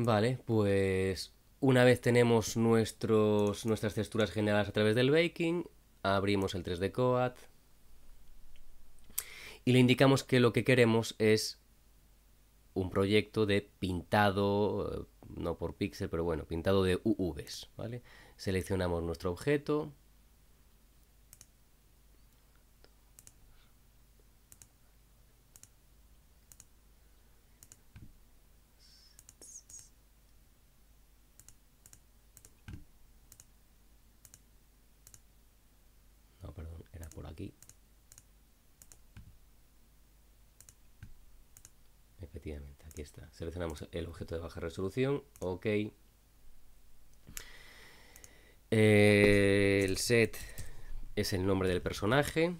Vale, pues una vez tenemos nuestras texturas generadas a través del baking, abrimos el 3D Coat y le indicamos que lo que queremos es un proyecto de pintado, eh, no por píxel, pero bueno, pintado de UVs, ¿vale? Seleccionamos nuestro objeto, el objeto de baja resolución, ok. el set es el nombre del personaje.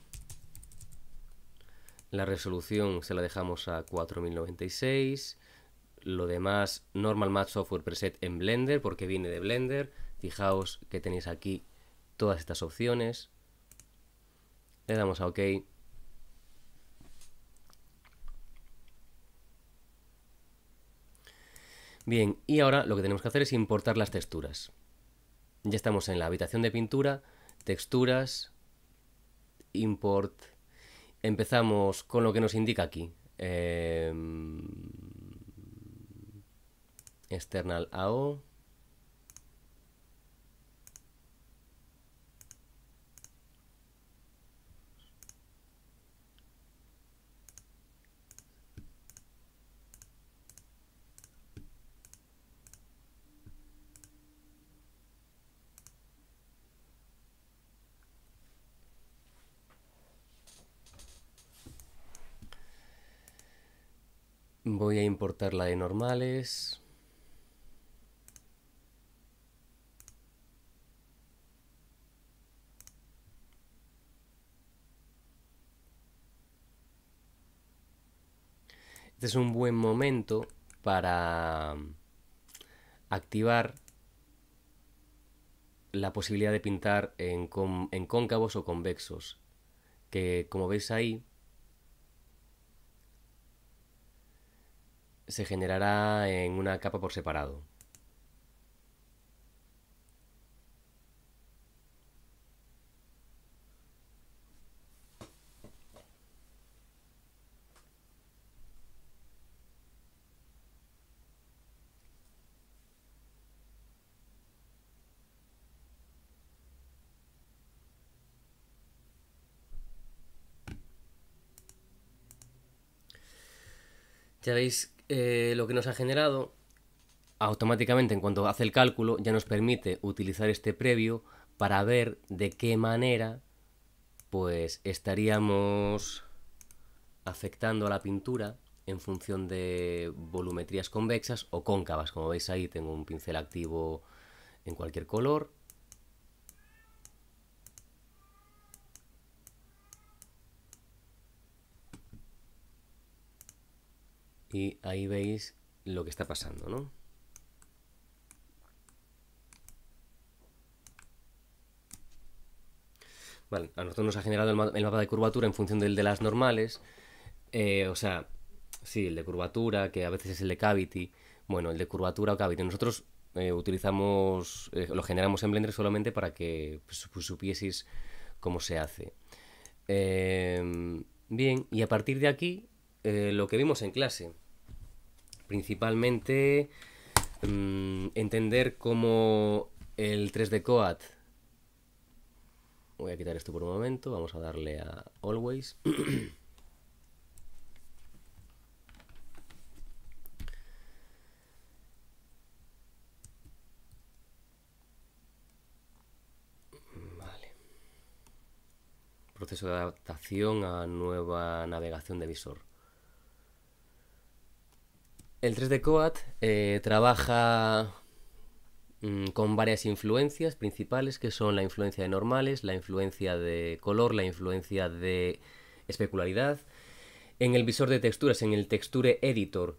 La resolución se la dejamos a 4096. Lo demás, Normal Match Software Preset en Blender, porque viene de Blender. Fijaos que tenéis aquí todas estas opciones. Le damos a OK. Bien, y ahora lo que tenemos que hacer es importar las texturas. Ya estamos en la habitación de pintura, texturas, import. Empezamos con lo que nos indica aquí. Em, external AO. Voy a importar la de normales. Este es un buen momento para activar la posibilidad de pintar en, cóncavos o convexos, que como veis ahí se generará en una capa por separado. Ya veis eh, lo que nos ha generado automáticamente en cuanto hace el cálculo ya nos permite utilizar este previo para ver de qué manera pues estaríamos afectando a la pintura en función de volumetrías convexas o cóncavas. Como veis ahí tengo un pincel activo en cualquier color y ahí veis lo que está pasando, ¿no? Vale, a nosotros nos ha generado el, mapa de curvatura en función del de las normales, eh, o sea, sí, el de curvatura, que a veces es el de cavity, bueno, el de curvatura o cavity, nosotros eh, utilizamos, eh, lo generamos en Blender solamente para que pues, pues, supieseis cómo se hace. Em, bien, y a partir de aquí eh, lo que vimos en clase. Principalmente mm, entender cómo el 3D Coat. Voy a quitar esto por un momento, vamos a darle a Always. proceso de adaptación a nueva navegación de visor. El 3 d Coat eh, trabaja mm, con varias influencias principales que son la influencia de normales, la influencia de color, la influencia de especularidad. En el visor de texturas, en el texture editor,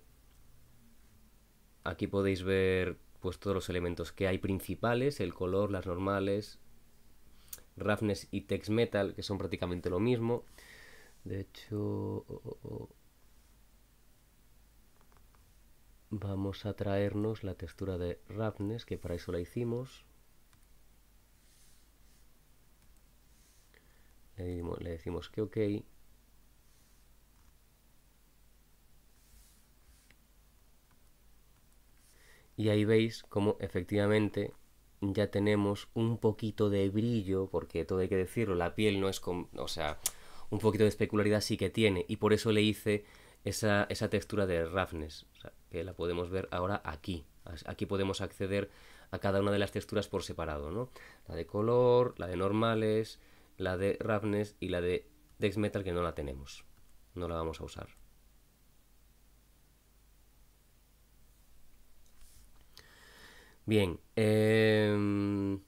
aquí podéis ver pues todos los elementos que hay principales, el color, las normales, roughness y text metal, que son prácticamente lo mismo. De hecho, oh, oh, oh. vamos a traernos la textura de roughness que para eso la hicimos le, decimos que ok y ahí veis como efectivamente ya tenemos un poquito de brillo porque todo hay que decirlo la piel no es como... o sea un poquito de especularidad sí que tiene y por eso le hice esa, textura de roughness, que la podemos ver ahora aquí. Aquí podemos acceder a cada una de las texturas por separado, La de color, la de normales, la de roughness y la de Dex Metal que no la tenemos. No la vamos a usar. Bien. Em,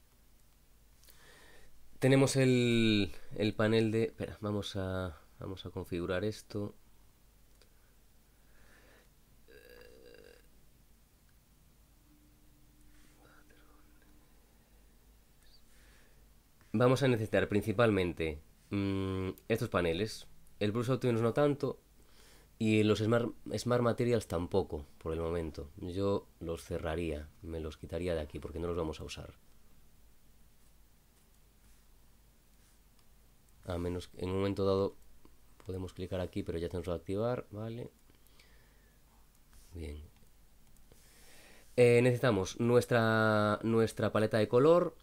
tenemos el, panel de... vamos a, vamos a configurar esto. vamos a necesitar principalmente mm, estos paneles. El Bruce Optimus no tanto y los Smart, Smart Materials tampoco por el momento. Yo los cerraría, me los quitaría de aquí porque no los vamos a usar. A menos que en un momento dado podemos clicar aquí, pero ya tenemos nos a activar, ¿vale? Bien. Eh, necesitamos nuestra, nuestra paleta de color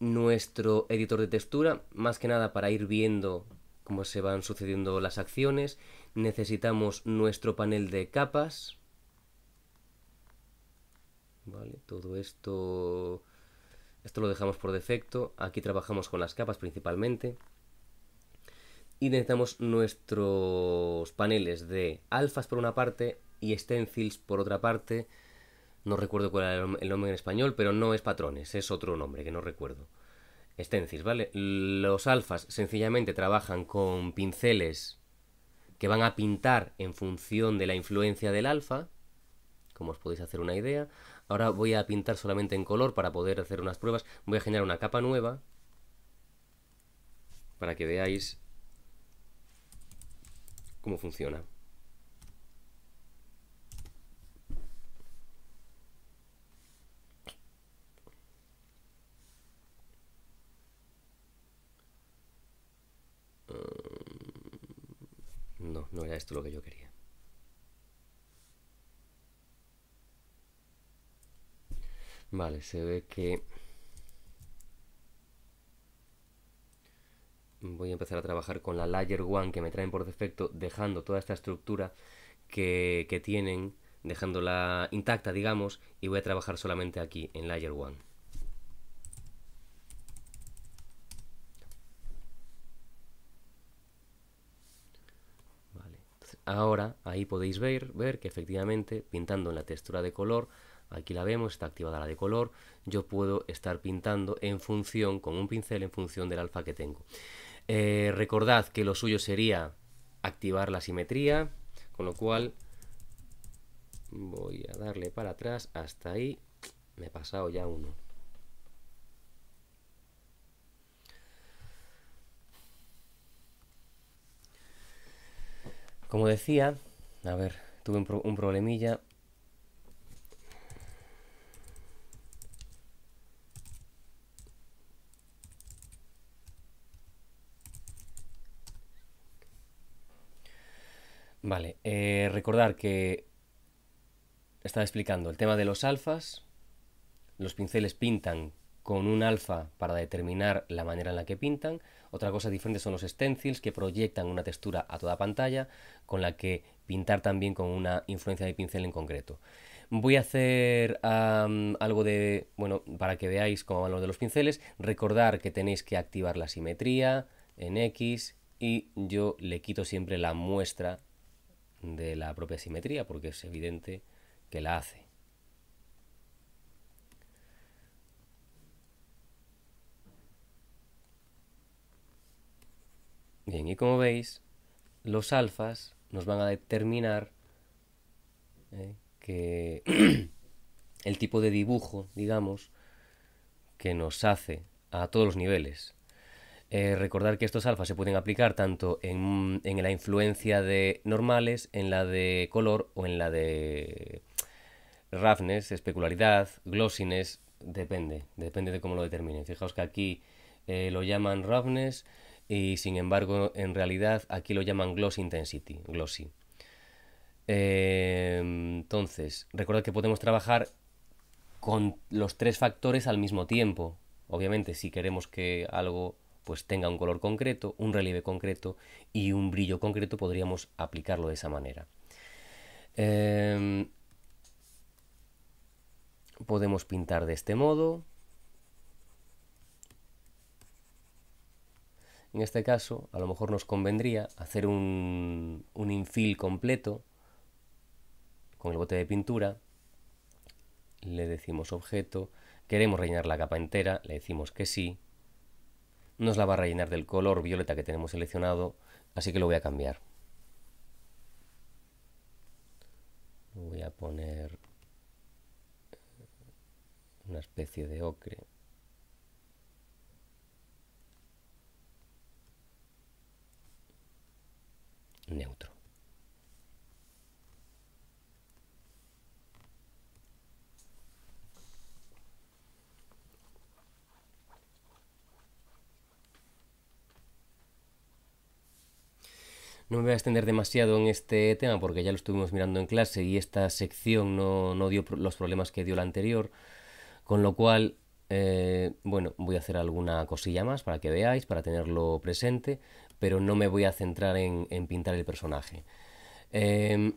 nuestro editor de textura, más que nada para ir viendo cómo se van sucediendo las acciones. Necesitamos nuestro panel de capas. Vale, todo esto... Esto lo dejamos por defecto. Aquí trabajamos con las capas principalmente. Y necesitamos nuestros paneles de alfas por una parte y stencils por otra parte no recuerdo cuál era el nombre en español, pero no es patrones, es otro nombre que no recuerdo. Stencils, ¿vale? Los alfas sencillamente trabajan con pinceles que van a pintar en función de la influencia del alfa, como os podéis hacer una idea. Ahora voy a pintar solamente en color para poder hacer unas pruebas. Voy a generar una capa nueva para que veáis cómo funciona. esto lo que yo quería. Vale, se ve que... Voy a empezar a trabajar con la Layer One que me traen por defecto, dejando toda esta estructura que, que tienen, dejándola intacta, digamos, y voy a trabajar solamente aquí, en Layer One. Ahora ahí podéis ver, ver que efectivamente pintando en la textura de color, aquí la vemos, está activada la de color, yo puedo estar pintando en función, con un pincel, en función del alfa que tengo. Eh, recordad que lo suyo sería activar la simetría, con lo cual voy a darle para atrás hasta ahí, me he pasado ya uno. Como decía, a ver, tuve un, problemilla. Vale, eh, recordar que estaba explicando el tema de los alfas, los pinceles pintan con un alfa para determinar la manera en la que pintan. Otra cosa diferente son los stencils que proyectan una textura a toda pantalla con la que pintar también con una influencia de pincel en concreto. Voy a hacer algo de, bueno, para que veáis cómo van los de los pinceles. Recordar que tenéis que activar la simetría en X y yo le quito siempre la muestra de la propia simetría porque es evidente que la hace. Bien, y como veis, los alfas nos van a determinar eh, que el tipo de dibujo, digamos, que nos hace a todos los niveles. Eh, recordar que estos alfas se pueden aplicar tanto en, en, la influencia de normales, en la de color o en la de roughness, especularidad, glossiness, depende, depende de cómo lo determinen. Fijaos que aquí eh, lo llaman roughness, y sin embargo en realidad aquí lo llaman gloss intensity, glossy. Eh, entonces, recordad que podemos trabajar con los tres factores al mismo tiempo. Obviamente, si queremos que algo pues tenga un color concreto, un relieve concreto y un brillo concreto, podríamos aplicarlo de esa manera. Eh, podemos pintar de este modo, En este caso, a lo mejor nos convendría hacer un, un infill completo con el bote de pintura. Le decimos objeto. Queremos rellenar la capa entera. Le decimos que sí. Nos la va a rellenar del color violeta que tenemos seleccionado. Así que lo voy a cambiar. Voy a poner una especie de ocre. neutro. No me voy a extender demasiado en este tema porque ya lo estuvimos mirando en clase y esta sección no, no dio los problemas que dio la anterior, con lo cual eh, bueno, voy a hacer alguna cosilla más para que veáis, para tenerlo presente, pero no me voy a centrar en, pintar el personaje. Em,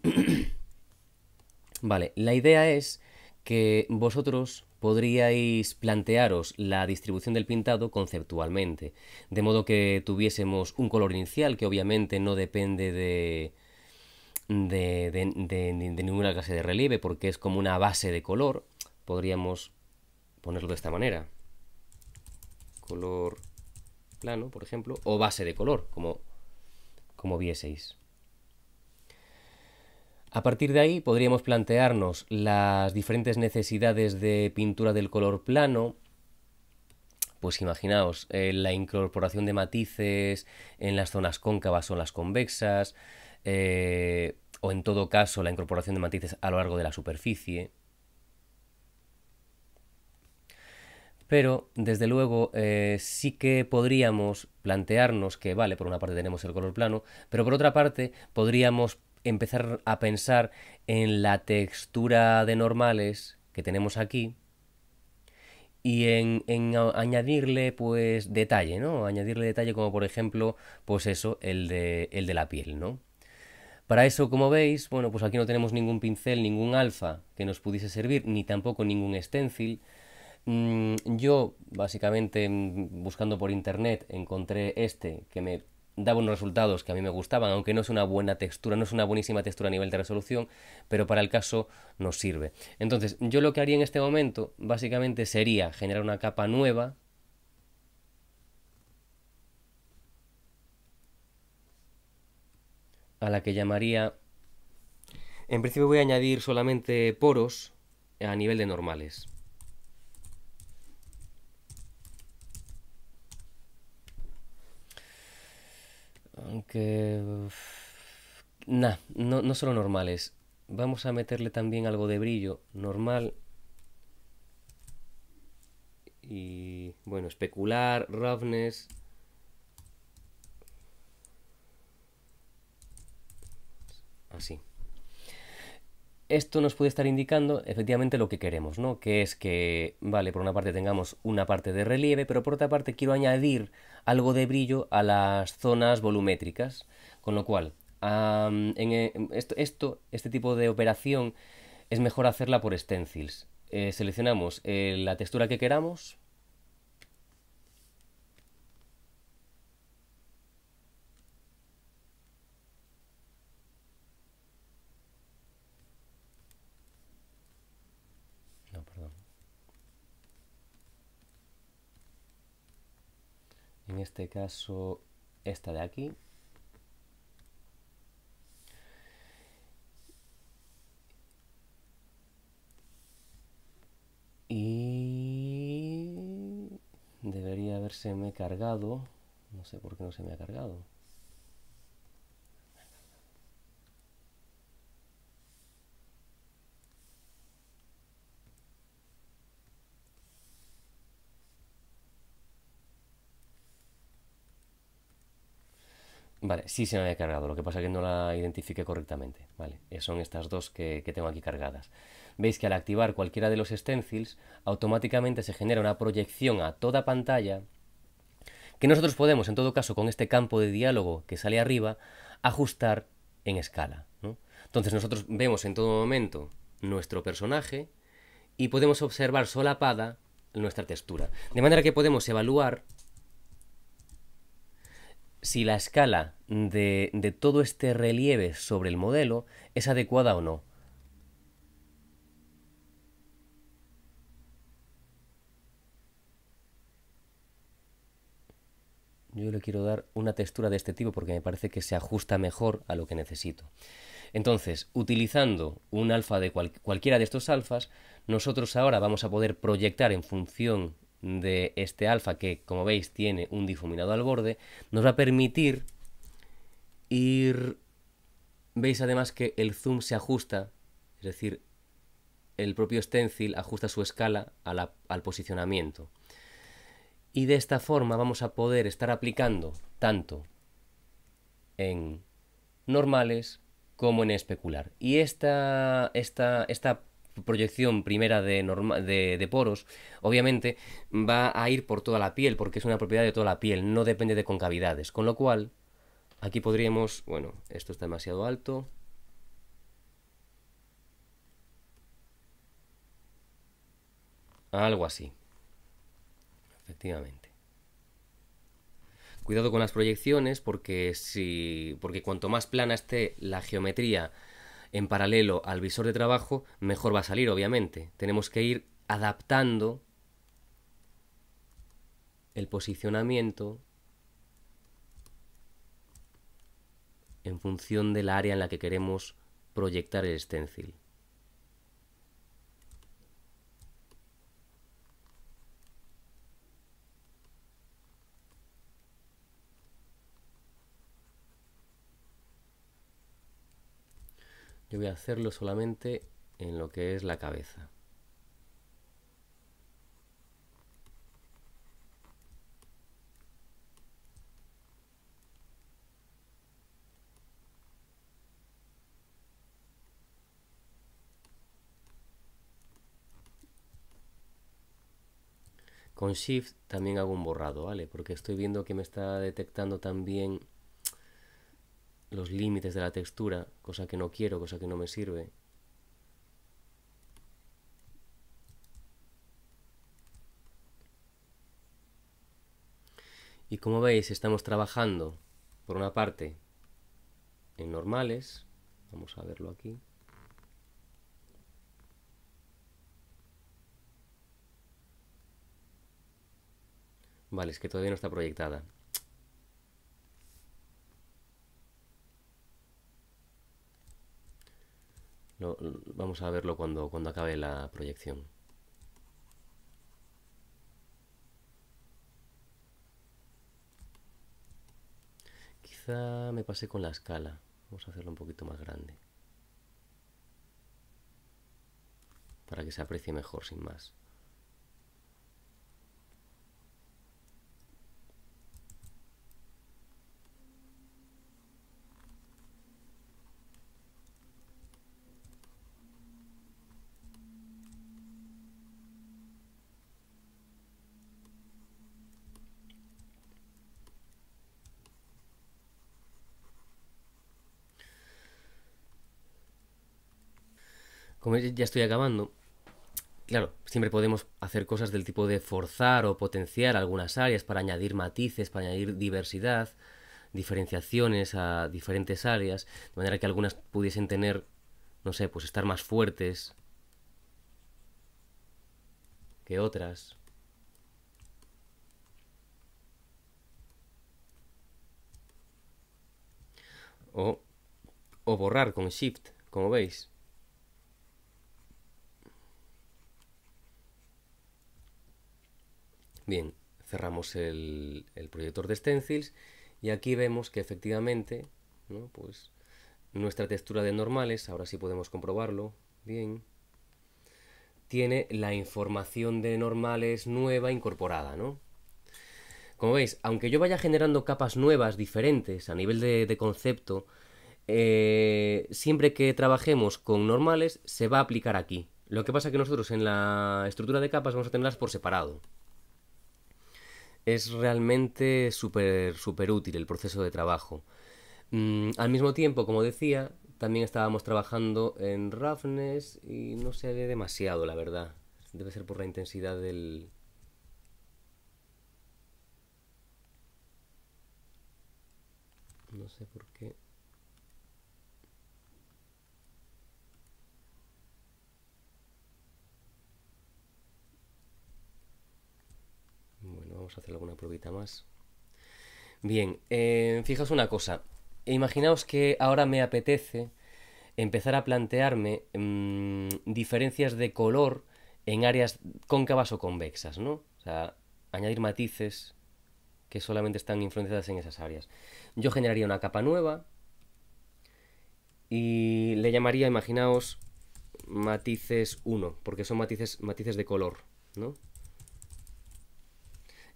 vale, la idea es que vosotros podríais plantearos la distribución del pintado conceptualmente, de modo que tuviésemos un color inicial que obviamente no depende de, de, de, de ninguna clase de relieve porque es como una base de color, podríamos ponerlo de esta manera. Color plano, por ejemplo, o base de color, como, como vieseis. A partir de ahí podríamos plantearnos las diferentes necesidades de pintura del color plano. Pues imaginaos, eh, la incorporación de matices en las zonas cóncavas o las convexas, eh, o en todo caso la incorporación de matices a lo largo de la superficie. Pero, desde luego, eh, sí que podríamos plantearnos que, vale, por una parte tenemos el color plano, pero por otra parte podríamos empezar a pensar en la textura de normales que tenemos aquí y en, añadirle pues detalle, ¿no? Añadirle detalle como por ejemplo, pues eso, el de, el de la piel, ¿no? Para eso, como veis, bueno, pues aquí no tenemos ningún pincel, ningún alfa que nos pudiese servir, ni tampoco ningún stencil, Mm, yo, básicamente, mm, buscando por internet, encontré este que me daba unos resultados que a mí me gustaban, aunque no es una buena textura, no es una buenísima textura a nivel de resolución, pero para el caso nos sirve. Entonces, yo lo que haría en este momento, básicamente, sería generar una capa nueva. a la que llamaría... En principio voy a añadir solamente poros a nivel de normales. aunque Nah, no, no solo normales. Vamos a meterle también algo de brillo. Normal. Y bueno, especular, roughness. Así esto nos puede estar indicando efectivamente lo que queremos, ¿no? Que es que, vale, por una parte tengamos una parte de relieve, pero por otra parte quiero añadir algo de brillo a las zonas volumétricas. Con lo cual, en eh, esto, este tipo de operación es mejor hacerla por stencils. Eh, seleccionamos eh, la textura que queramos, en este caso esta de aquí. Y debería haberse cargado, no sé por qué no se me ha cargado. Vale, sí se me había cargado, lo que pasa es que no la identifique correctamente. Vale, eh, son estas dos que, tengo aquí cargadas. Veis que al activar cualquiera de los stencils, automáticamente se genera una proyección a toda pantalla que nosotros podemos, en todo caso, con este campo de diálogo que sale arriba, ajustar en escala. Entonces nosotros vemos en todo momento nuestro personaje y podemos observar solapada nuestra textura. De manera que podemos evaluar si la escala de, todo este relieve sobre el modelo es adecuada o no. yo le quiero dar una textura de este tipo porque me parece que se ajusta mejor a lo que necesito. Entonces, utilizando un alfa de cualquiera de estos alfas, nosotros ahora vamos a poder proyectar en función de este alfa que como veis tiene un difuminado al borde nos va a permitir ir veis además que el zoom se ajusta es decir el propio stencil ajusta su escala al posicionamiento y de esta forma vamos a poder estar aplicando tanto en normales como en especular y esta, esta, esta proyección primera de, norma, de, de, poros, obviamente va a ir por toda la piel, porque es una propiedad de toda la piel, no depende de concavidades. Con lo cual, aquí podríamos, bueno, esto está demasiado alto. Algo así. Efectivamente. Cuidado con las proyecciones, porque si. porque cuanto más plana esté la geometría en paralelo al visor de trabajo, mejor va a salir, obviamente. Tenemos que ir adaptando el posicionamiento en función del área en la que queremos proyectar el stencil. Yo voy a hacerlo solamente en lo que es la cabeza. Con Shift también hago un borrado, ¿vale? Porque estoy viendo que me está detectando también los límites de la textura, cosa que no quiero, cosa que no me sirve. Y como veis, estamos trabajando, por una parte, en normales, vamos a verlo aquí, Vale, es que todavía no está proyectada. vamos a verlo cuando, cuando acabe la proyección. Quizá me pasé con la escala. Vamos a hacerlo un poquito más grande. Para que se aprecie mejor, sin más. ya estoy acabando, claro, siempre podemos hacer cosas del tipo de forzar o potenciar algunas áreas para añadir matices, para añadir diversidad, diferenciaciones a diferentes áreas, de manera que algunas pudiesen tener, no sé, pues estar más fuertes que otras. o borrar con shift, como veis. Bien, cerramos el, proyector de stencils y aquí vemos que efectivamente pues nuestra textura de normales, ahora sí podemos comprobarlo, bien, tiene la información de normales nueva incorporada, ¿no? Como veis, aunque yo vaya generando capas nuevas, diferentes, a nivel de, concepto, eh, siempre que trabajemos con normales, se va a aplicar aquí. Lo que pasa es que nosotros en la estructura de capas vamos a tenerlas por separado es realmente súper super útil el proceso de trabajo. Mm, al mismo tiempo, como decía, también estábamos trabajando en roughness y no se ve demasiado, la verdad. Debe ser por la intensidad del... No sé por vamos a hacer alguna probita más. Bien, eh, fijaos una cosa. Imaginaos que ahora me apetece empezar a plantearme mm, diferencias de color en áreas cóncavas o convexas, ¿no? O sea, añadir matices que solamente están influenciadas en esas áreas. Yo generaría una capa nueva y le llamaría, imaginaos, matices 1, porque son matices, matices de color, ¿no?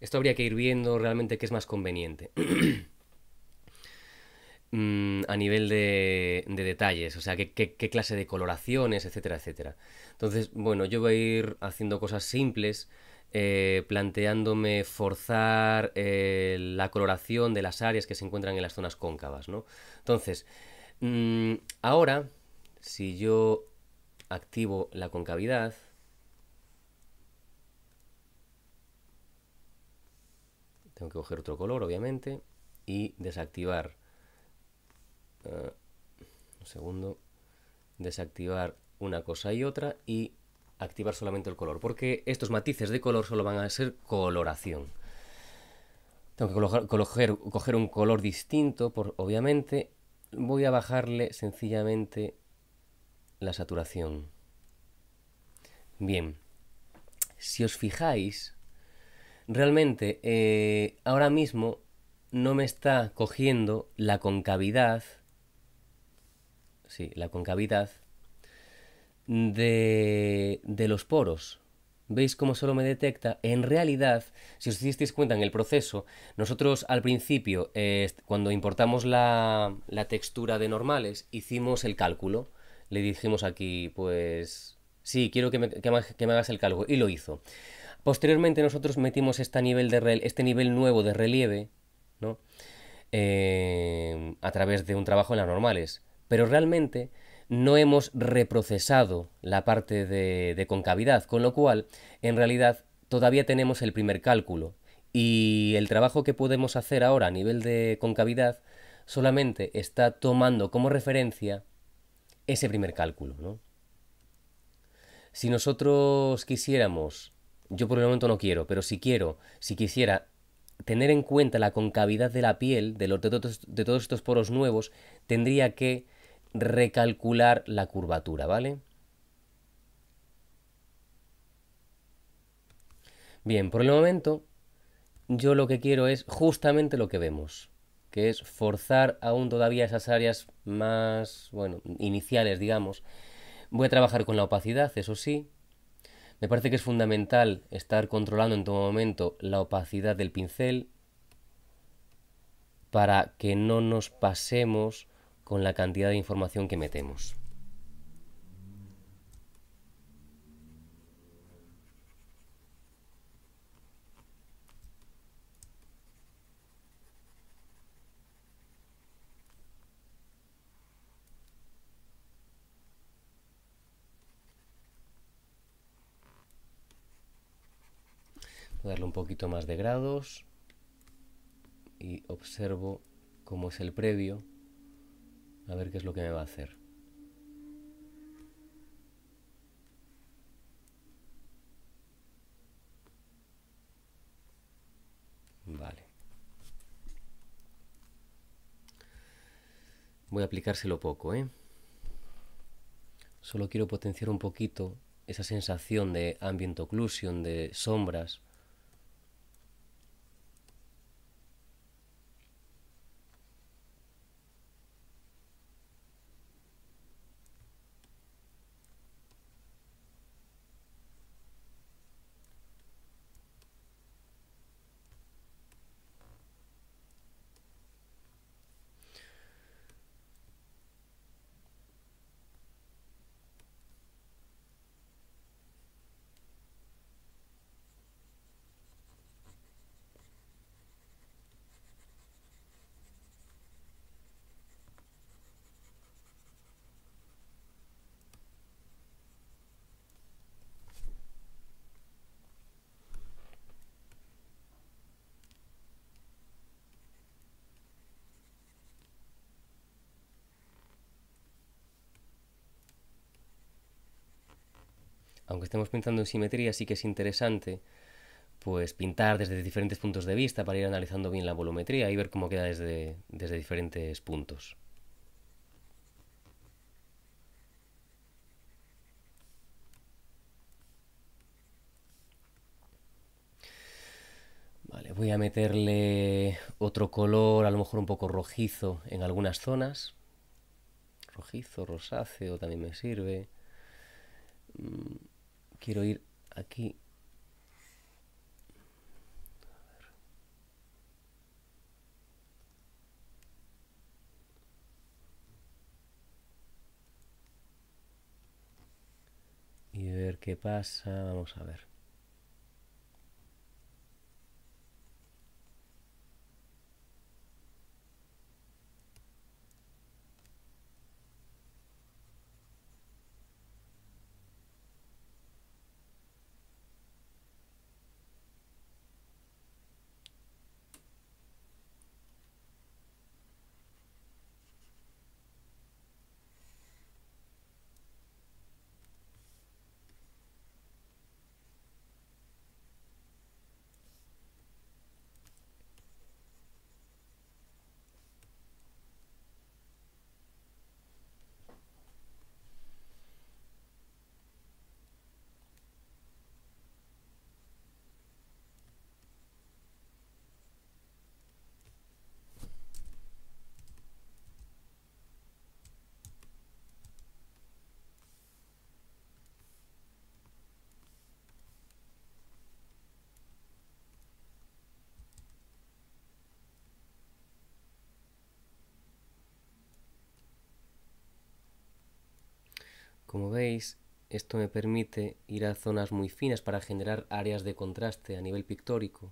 Esto habría que ir viendo realmente qué es más conveniente. Mm, a nivel de, detalles, o sea, qué, clase de coloraciones, etcétera, etcétera. Entonces, bueno, yo voy a ir haciendo cosas simples. Eh, planteándome forzar eh, la coloración de las áreas que se encuentran en las zonas cóncavas, ¿no? Entonces, mm, ahora, si yo activo la concavidad, tengo que coger otro color obviamente y desactivar eh, segundo desactivar una cosa y otra y activar solamente el color porque estos matices de color solo van a ser coloración tengo que coger, coger un color distinto por obviamente voy a bajarle sencillamente la saturación bien si os fijáis realmente eh, ahora mismo no me está cogiendo la concavidad, sí, la concavidad de, los poros. ¿Veis cómo solo me detecta? En realidad, si os hicisteis cuenta en el proceso, nosotros al principio, eh, cuando importamos la, textura de normales, hicimos el cálculo. Le dijimos aquí, pues, sí, quiero que que me, que me hagas el cálculo. Y lo hizo. Posteriormente nosotros metimos este nivel, este nuevo de relieve eh, a través de un trabajo en las normales, pero realmente no hemos reprocesado la parte de, de concavidad, con lo cual en realidad todavía tenemos el primer cálculo y el trabajo que podemos hacer ahora a nivel de concavidad solamente está tomando como referencia ese primer cálculo. ¿no? Si nosotros quisiéramos yo por el momento no quiero, pero si quiero, si quisiera tener en cuenta la concavidad de la piel, de, todos estos poros nuevos, tendría que recalcular la curvatura, ¿vale? Bien, por el momento yo lo que quiero es justamente lo que vemos, que es forzar aún todavía esas áreas más, bueno, iniciales, digamos. Voy a trabajar con la opacidad, eso sí, me parece que es fundamental estar controlando en todo momento la opacidad del pincel para que no nos pasemos con la cantidad de información que metemos. darle un poquito más de grados y observo cómo es el previo a ver qué es lo que me va a hacer. Vale. Voy a aplicárselo poco, ¿eh? Solo quiero potenciar un poquito esa sensación de ambient occlusion, de sombras, estemos pensando en simetría así que es interesante pues pintar desde diferentes puntos de vista para ir analizando bien la volumetría y ver cómo queda desde, desde diferentes puntos. voy a meterle otro color, a lo mejor un poco rojizo en algunas zonas. Rojizo, rosáceo también me sirve. Mm quiero ir aquí. Y ver qué pasa, vamos a ver. Como veis, esto me permite ir a zonas muy finas para generar áreas de contraste a nivel pictórico.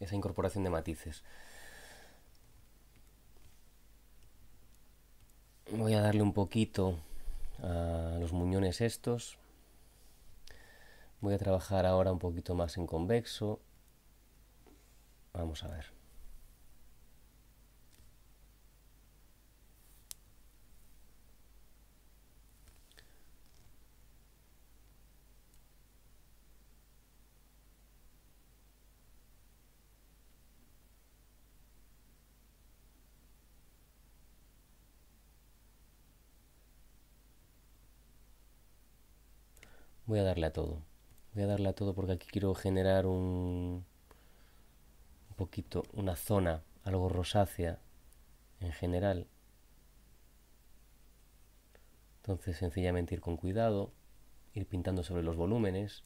esa incorporación de matices. Voy a darle un poquito a los muñones estos. Voy a trabajar ahora un poquito más en convexo. Vamos a ver. voy a darle a todo. Voy a darle a todo porque aquí quiero generar un, un poquito, una zona, algo rosácea en general. Entonces sencillamente ir con cuidado, ir pintando sobre los volúmenes.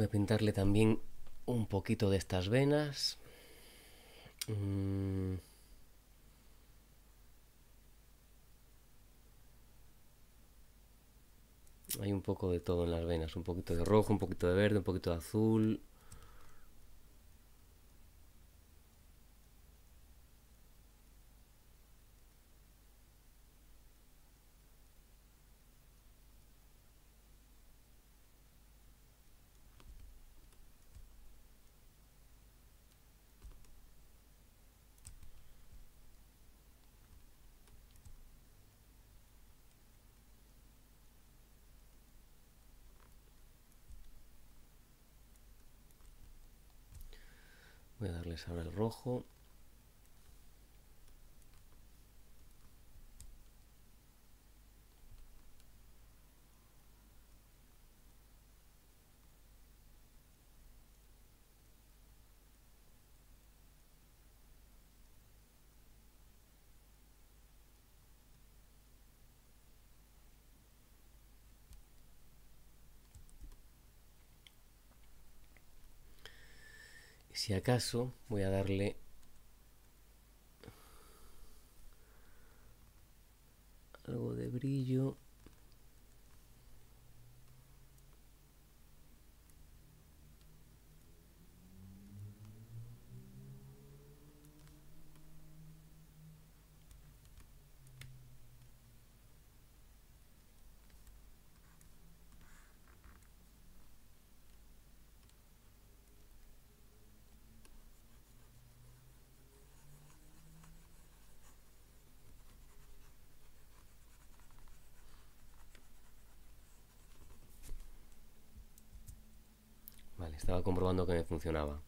Voy a pintarle también un poquito de estas venas. Mm. Hay un poco de todo en las venas, un poquito de rojo, un poquito de verde, un poquito de azul, el rojo Si acaso voy a darle algo de brillo. comprobando que funcionaba.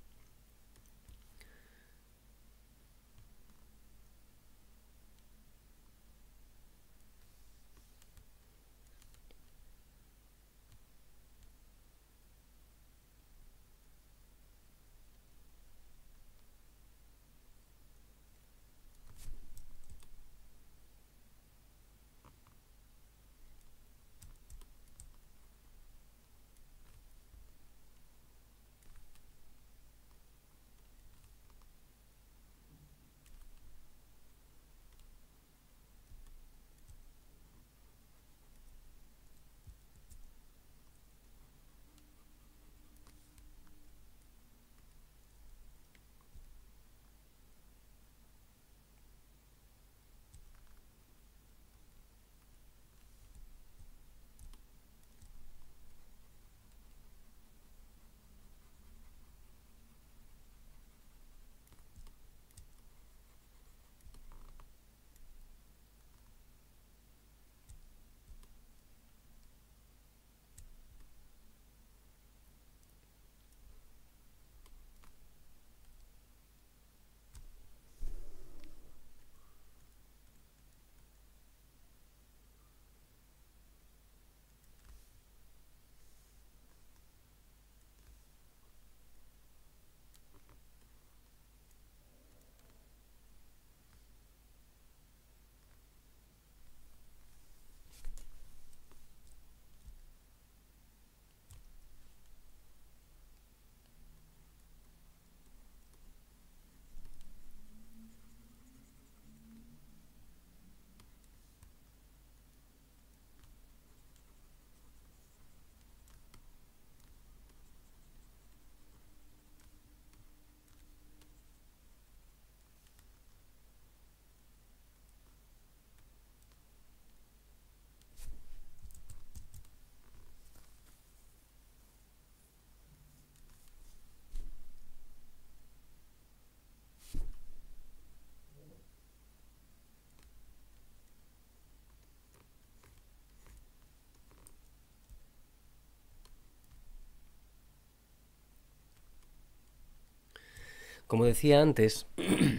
Como decía antes,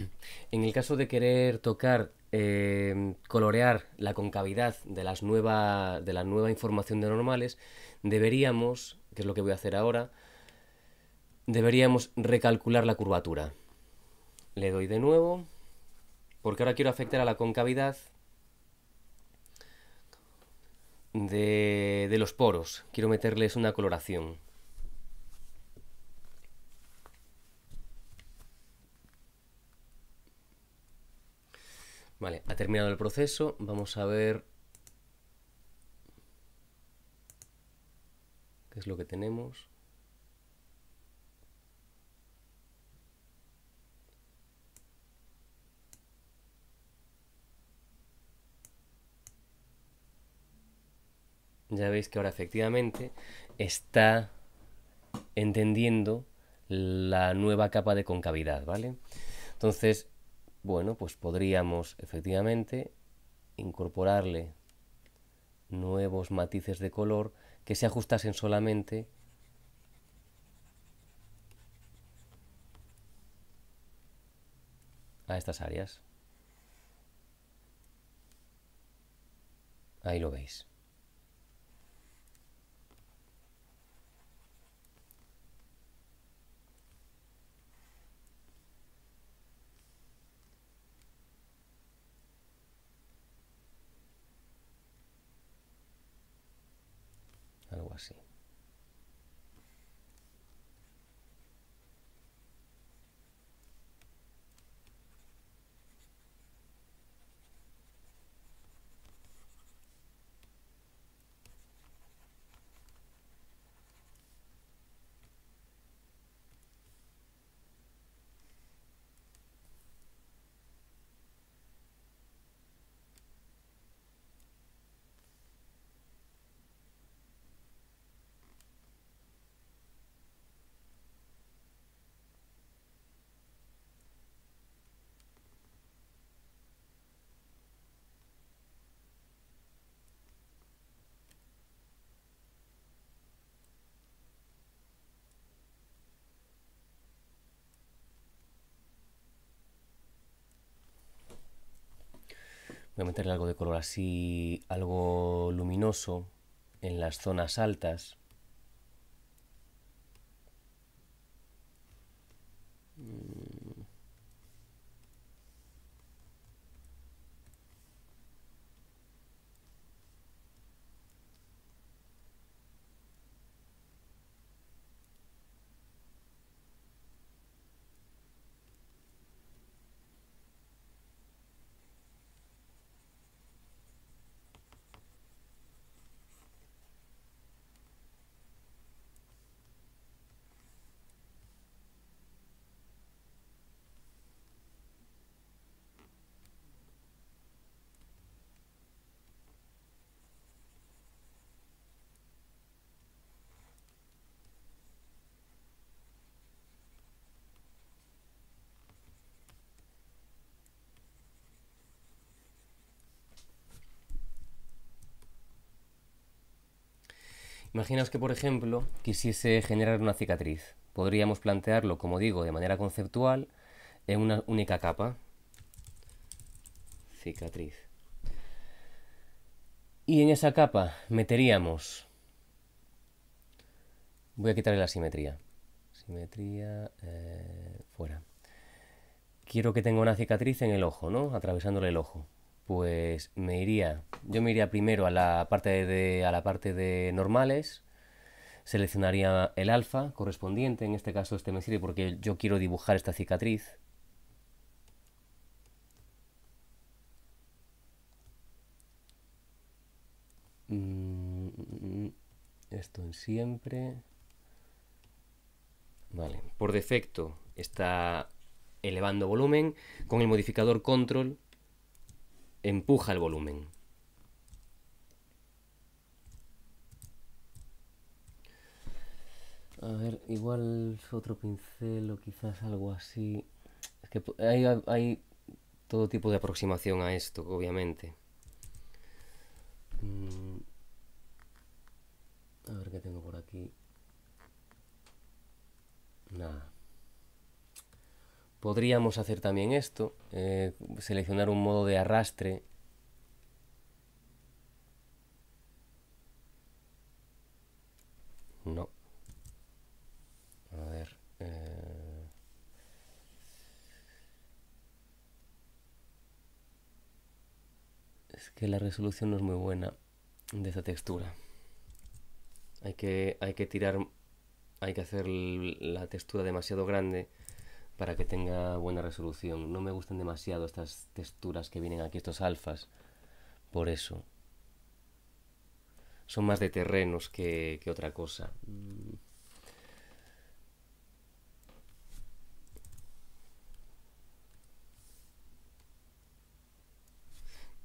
en el caso de querer tocar, eh, colorear la concavidad de, las de la nueva información de normales, deberíamos, que es lo que voy a hacer ahora, deberíamos recalcular la curvatura. Le doy de nuevo, porque ahora quiero afectar a la concavidad de los poros. Quiero meterles una coloración. Vale, ha terminado el proceso. Vamos a ver qué es lo que tenemos. Ya veis que ahora efectivamente está entendiendo la nueva capa de concavidad, ¿vale? Entonces, bueno, pues podríamos efectivamente incorporarle nuevos matices de color que se ajustasen solamente a estas áreas. Ahí lo veis. algo así. Voy a meterle algo de color así, algo luminoso en las zonas altas. Imaginaos que, por ejemplo, quisiese generar una cicatriz. Podríamos plantearlo, como digo, de manera conceptual, en una única capa. Cicatriz. Y en esa capa meteríamos... Voy a quitarle la simetría. Simetría eh, fuera. Quiero que tenga una cicatriz en el ojo, ¿no? Atravesándole el ojo pues me iría, yo me iría primero a la parte de, la parte de normales, seleccionaría el alfa correspondiente, en este caso este me sirve porque yo quiero dibujar esta cicatriz. Mm, esto en siempre. Vale, por defecto está elevando volumen. Con el modificador control empuja el volumen. A ver, igual otro pincel o quizás algo así. Es que hay, hay todo tipo de aproximación a esto, obviamente. Mm. A ver qué tengo por aquí. Nada. Podríamos hacer también esto, eh, seleccionar un modo de arrastre No. A ver. Eh, es que la resolución no es muy buena de esta textura. Hay que, hay que tirar, hay que hacer la textura demasiado grande para que tenga buena resolución. No me gustan demasiado estas texturas que vienen aquí, estos alfas. Por eso. Son más de terrenos que, otra cosa. Mm.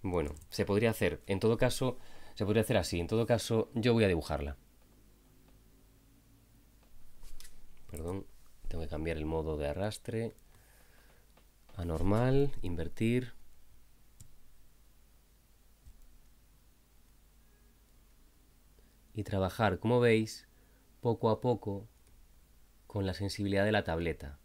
Bueno, se podría hacer. En todo caso, se podría hacer así. En todo caso, yo voy a dibujarla. Perdón. Tengo que cambiar el modo de arrastre a normal, invertir. Y trabajar, como veis, poco a poco con la sensibilidad de la tableta.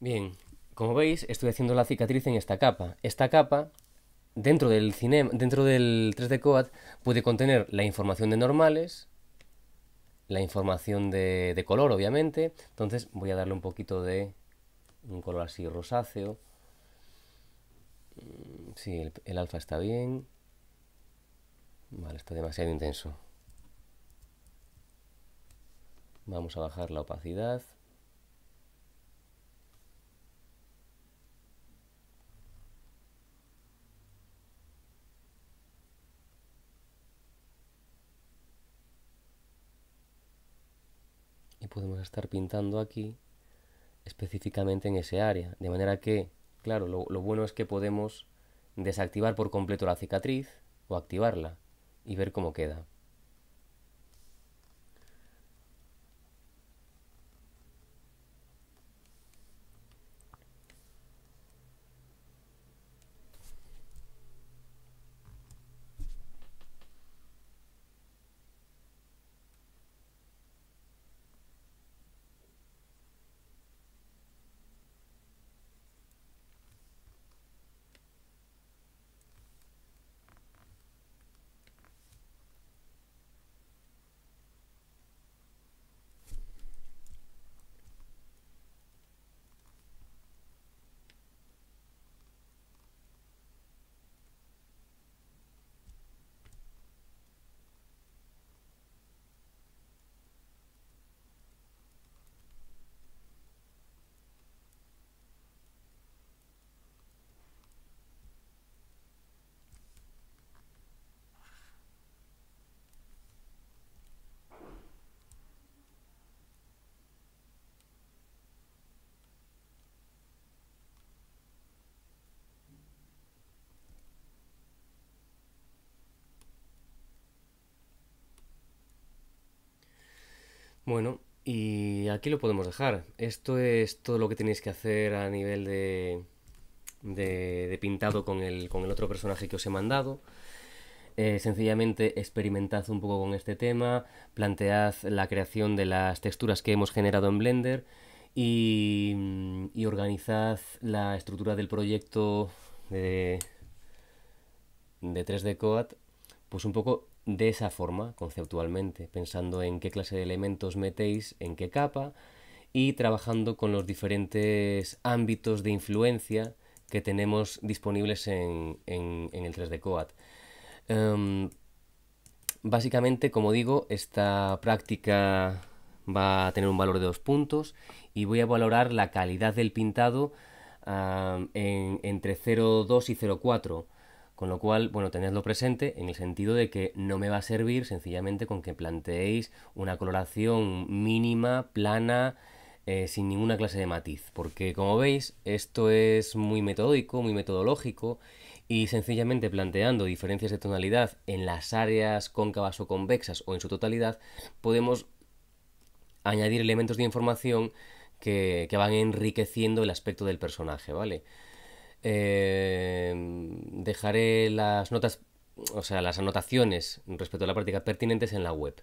Bien, como veis, estoy haciendo la cicatriz en esta capa. Esta capa, dentro del, dentro del 3D Coat, puede contener la información de normales, la información de, color, obviamente. Entonces voy a darle un poquito de un color así rosáceo. Mm, sí, el alfa está bien. Vale, está demasiado intenso. Vamos a bajar la opacidad. podemos estar pintando aquí específicamente en ese área. De manera que, claro, lo, lo bueno es que podemos desactivar por completo la cicatriz o activarla y ver cómo queda. Bueno, y aquí lo podemos dejar. Esto es todo lo que tenéis que hacer a nivel de, de, pintado con el, con el otro personaje que os he mandado. Eh, sencillamente experimentad un poco con este tema, plantead la creación de las texturas que hemos generado en Blender y, y organizad la estructura del proyecto de, de 3D Coat pues un poco de esa forma, conceptualmente, pensando en qué clase de elementos metéis en qué capa y trabajando con los diferentes ámbitos de influencia que tenemos disponibles en, el 3D Coat. Em, básicamente, como digo, esta práctica va a tener un valor de dos puntos y voy a valorar la calidad del pintado entre 0,2 y 0,4. Con lo cual, bueno, tenedlo presente en el sentido de que no me va a servir sencillamente con que planteéis una coloración mínima, plana, eh, sin ninguna clase de matiz. Porque como veis, esto es muy metódico muy metodológico, y sencillamente planteando diferencias de tonalidad en las áreas cóncavas o convexas o en su totalidad, podemos añadir elementos de información que van enriqueciendo el aspecto del personaje, ¿vale? Eh, dejaré las notas, o sea, las anotaciones respecto a la práctica pertinentes en la web.